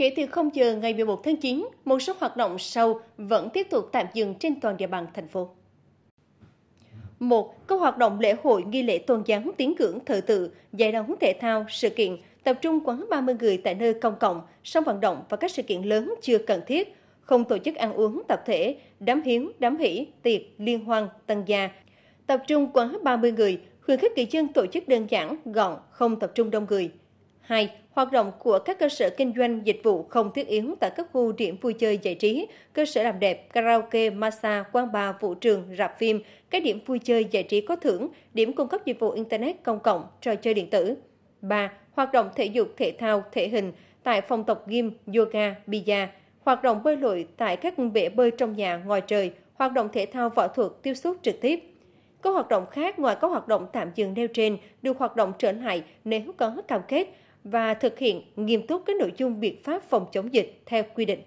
Kể từ 0 giờ ngày 11 tháng 9, một số hoạt động sau vẫn tiếp tục tạm dừng trên toàn địa bàn thành phố. Một, Các hoạt động lễ hội nghi lễ tôn giáo tiến ngưỡng thờ tự, giải đấu thể thao, sự kiện, tập trung quá 30 người tại nơi công cộng, sông vận động và các sự kiện lớn chưa cần thiết, không tổ chức ăn uống tập thể, đám hiếu, đám hỷ, tiệc, liên hoan, tân gia. Tập trung quá 30 người, khuyến khích kỳ dân tổ chức đơn giản, gọn, không tập trung đông người. 2. Hoạt động của các cơ sở kinh doanh dịch vụ không thiết yếu tại các khu điểm vui chơi giải trí, cơ sở làm đẹp, karaoke, massage, quán bar, vũ trường, rạp phim, các điểm vui chơi giải trí có thưởng, điểm cung cấp dịch vụ Internet công cộng, trò chơi điện tử. 3. Hoạt động thể dục, thể thao, thể hình tại phòng tập gym, yoga, bia, hoạt động bơi lội tại các bể bơi trong nhà, ngoài trời, hoạt động thể thao võ thuật tiếp xúc trực tiếp. Các hoạt động khác ngoài các hoạt động tạm dừng nêu trên được hoạt động trở lại nếu có cam kết và thực hiện nghiêm túc các nội dung biện pháp phòng chống dịch theo quy định.